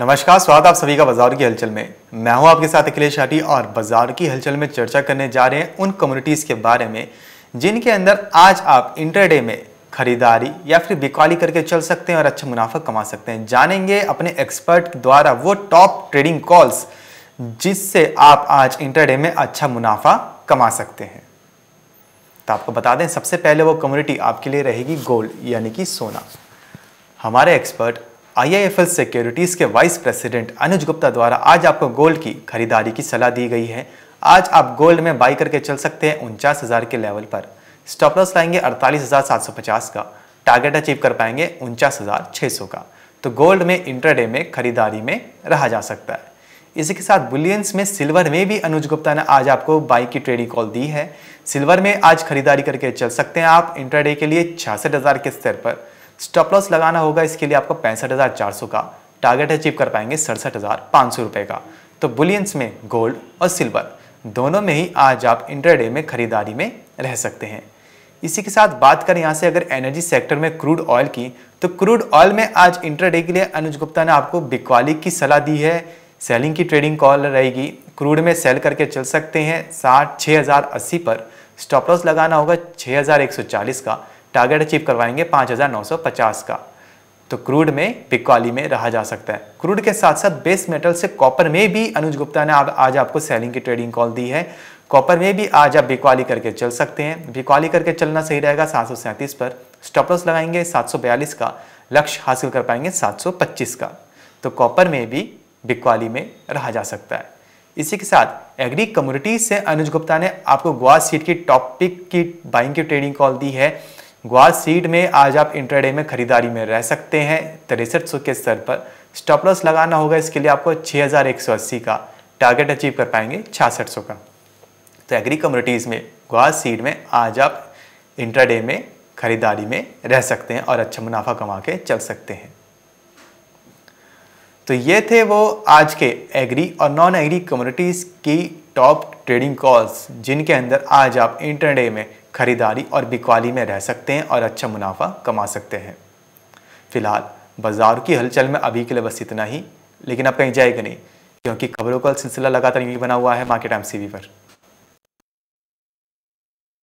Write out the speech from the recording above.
नमस्कार स्वागत आप सभी का बाजार की हलचल में मैं हूं आपके साथ अखिलेश हाटी और बाजार की हलचल में चर्चा करने जा रहे हैं उन कम्युनिटीज़ के बारे में जिनके अंदर आज आप इंटरडे में खरीदारी या फिर बिकवाली करके चल सकते हैं और अच्छा मुनाफा कमा सकते हैं जानेंगे अपने एक्सपर्ट द्वारा वो टॉप ट्रेडिंग कॉल्स जिससे आप आज इंटरडे में अच्छा मुनाफा कमा सकते हैं तो आपको बता दें सबसे पहले वो कम्युनिटी आपके लिए रहेगी गोल्ड यानी कि सोना हमारे एक्सपर्ट आईआईएफएल सिक्योरिटीज़ के वाइस प्रेसिडेंट अनुज गुप्ता द्वारा आज आपको गोल्ड की खरीदारी की सलाह दी गई है आज आप गोल्ड में बाई करके चल सकते हैं उनचास हज़ार के लेवल पर स्टॉप लॉस लाएंगे अड़तालीस हज़ार सात सौ पचास का टारगेट अचीव कर पाएंगे उनचास हज़ार छह सौ का तो गोल्ड में इंटरडे में खरीदारी में रहा जा सकता है इसी के साथ बुलियंस में सिल्वर में भी अनुज गुप्ता ने आज आपको बाई की ट्रेडिंग कॉल दी है सिल्वर में आज खरीदारी करके चल सकते हैं आप इंटरडे के लिए छियासठ हज़ार के स्तर पर स्टॉप लॉस लगाना होगा इसके लिए आपको पैंसठ हज़ार चार सौ का टारगेट अचीव कर पाएंगे सड़सठ हज़ार पाँच सौ रुपये का तो बुलियंस में गोल्ड और सिल्वर दोनों में ही आज आप इंटरडे में खरीदारी में रह सकते हैं इसी के साथ बात करें यहाँ से अगर एनर्जी सेक्टर में क्रूड ऑयल की तो क्रूड ऑयल में आज इंटरडे के लिए अनुज गुप्ता ने आपको बिकवाली की सलाह दी है सेलिंग की ट्रेडिंग कॉल रहेगी क्रूड में सेल करके चल सकते हैं साठ छः हज़ार अस्सी पर स्टॉप लॉस लगाना होगा छः हज़ार एक सौ चालीस का टारगेट अचीव करवाएंगे 5,950 का तो क्रूड में पिकवाली में रहा जा सकता है क्रूड के साथ साथ बेस मेटल से कॉपर में भी अनुज गुप्ता ने आज, आज आपको सेलिंग की ट्रेडिंग कॉल दी है कॉपर में भी आज आप बिकवाली करके चल सकते हैं बिकवाली करके चलना सही रहेगा सात पर स्टॉप लॉस लगाएंगे 742 का लक्ष्य हासिल कर पाएंगे 725 का तो कॉपर में भी बिकवाली में रहा जा सकता है इसी के साथ एग्री कम्युनिटी से अनुज गुप्ता ने आपको गोवा सीट की टॉप पिक की बाइंग की ट्रेडिंग कॉल दी है ग्वार सीड में आज आप इंटरडे में खरीदारी में रह सकते हैं तिरसठ के स्तर पर स्टॉप लॉस लगाना होगा इसके लिए आपको 6180 का टारगेट अचीव कर पाएंगे छियासठ का तो एग्री कम्युनिटीज़ में ग्वाल सीड में आज आप इंटरडे में खरीदारी में रह सकते हैं और अच्छा मुनाफा कमा के चल सकते हैं तो ये थे वो आज के एग्री और नॉन एग्री कम्युनिटीज़ की टॉप ट्रेडिंग कॉल्स जिनके अंदर आज आप इंटरडे में खरीदारी और बिकवाली में रह सकते हैं और अच्छा मुनाफा कमा सकते हैं फिलहाल बाजार की हलचल में अभी के लिए बस इतना ही लेकिन आप कहीं जाएगा नहीं क्योंकि खबरों का सिलसिला लगातार यही बना हुआ है मार्केट एम पर